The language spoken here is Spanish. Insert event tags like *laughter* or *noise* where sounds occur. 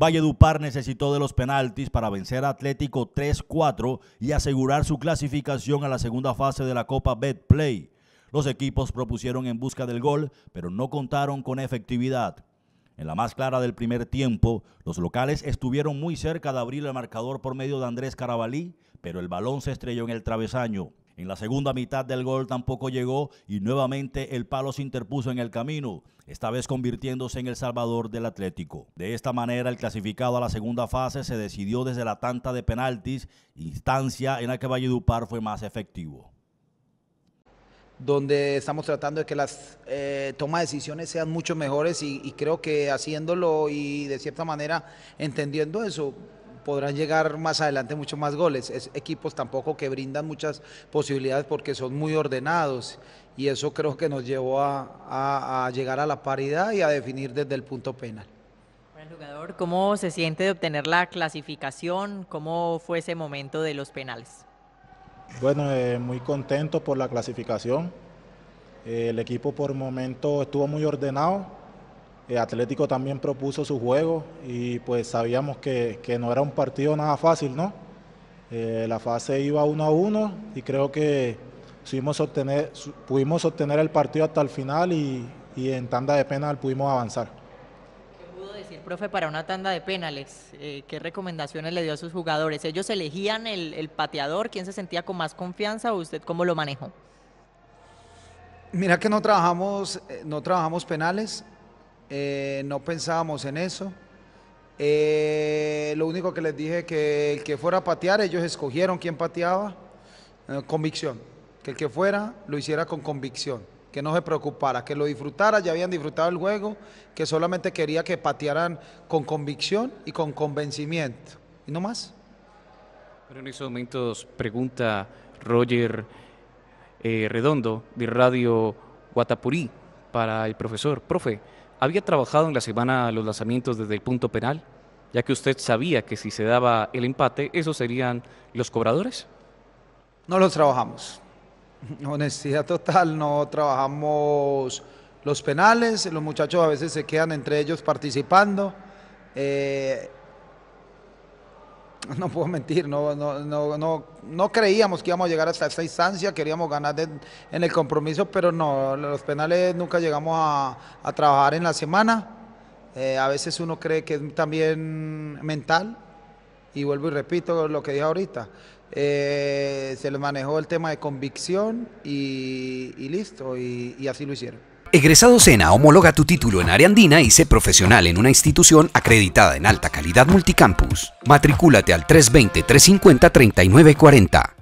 Valledupar necesitó de los penaltis para vencer a Atlético 3-4 y asegurar su clasificación a la segunda fase de la Copa Betplay. Los equipos propusieron en busca del gol, pero no contaron con efectividad. En la más clara del primer tiempo, los locales estuvieron muy cerca de abrir el marcador por medio de Andrés Carabalí, pero el balón se estrelló en el travesaño. En la segunda mitad del gol tampoco llegó y nuevamente el palo se interpuso en el camino, esta vez convirtiéndose en el salvador del Atlético. De esta manera, el clasificado a la segunda fase se decidió desde la tanta de penaltis, instancia en la que Valledupar fue más efectivo donde estamos tratando de que las eh, tomas de decisiones sean mucho mejores y, creo que haciéndolo y de cierta manera entendiendo eso, podrán llegar más adelante muchos más goles. Es equipos tampoco que brindan muchas posibilidades porque son muy ordenados y eso creo que nos llevó a, llegar a la paridad y a definir desde el punto penal. Bueno, jugador, ¿cómo se siente de obtener la clasificación? ¿Cómo fue ese momento de los penales? Bueno, eh, muy contento por la clasificación. Eh, el equipo por momento estuvo muy ordenado, eh, Atlético también propuso su juego y pues sabíamos que, que no era un partido nada fácil, ¿no? Eh, la fase iba uno a uno y creo que pudimos obtener, pudimos obtener el partido hasta el final y, y en tanda de penal pudimos avanzar. ¿Qué pudo decir, profe, para una tanda de penales? Eh, ¿Qué recomendaciones le dio a sus jugadores? ¿Ellos elegían el, el pateador? ¿Quién se sentía con más confianza o usted cómo lo manejó? Mira que no trabajamos, no trabajamos penales, eh, no pensábamos en eso. Eh, lo único que les dije que el que fuera a patear, ellos escogieron quién pateaba, eh, convicción, que el que fuera lo hiciera con convicción, que no se preocupara, que lo disfrutara, ya habían disfrutado el juego, que solamente quería que patearan con convicción y con convencimiento, y no más. Pero en esos momentos pregunta Roger Redondo de Radio Guatapurí para el profesor, profe, había trabajado en la semana los lanzamientos desde el punto penal, ya que usted sabía que si se daba el empate, esos serían los cobradores. No los trabajamos. *laughs* Honestidad total, no trabajamos los penales, los muchachos a veces se quedan entre ellos participando. Eh, *laughs* no puedo mentir, no, no, no, no, creíamos que íbamos a llegar hasta esta instancia, queríamos ganar en el compromiso, pero no, los penales nunca llegamos a, trabajar en la semana. Eh, a veces uno cree que es también mental, y vuelvo y repito lo que dije ahorita. Eh, se les manejó el tema de convicción y, listo, y así lo hicieron. Egresado SENA, homologa tu título en área y sé profesional en una institución acreditada en alta calidad multicampus. Matricúlate al 320-350-3940.